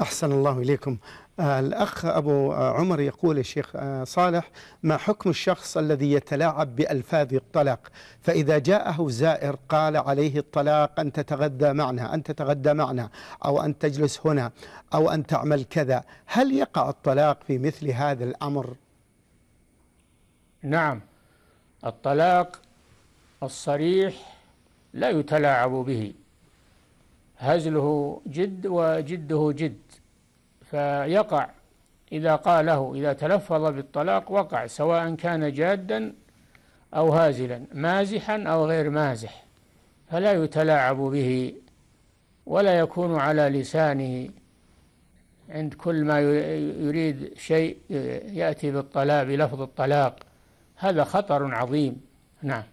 أحسن الله إليكم آه، الأخ أبو عمر يقول الشيخ آه، صالح ما حكم الشخص الذي يتلاعب بألفاظ الطلاق فإذا جاءه زائر قال عليه الطلاق أن تتغدى معنا أن تتغدى معنا أو أن تجلس هنا أو أن تعمل كذا هل يقع الطلاق في مثل هذا الأمر؟ نعم الطلاق الصريح لا يتلاعب به هزله جد وجده جد فيقع إذا قاله إذا تلفظ بالطلاق وقع سواء كان جادا أو هازلا مازحا أو غير مازح فلا يتلاعب به ولا يكون على لسانه عند كل ما يريد شيء يأتي بالطلاق بلفظ الطلاق هذا خطر عظيم نعم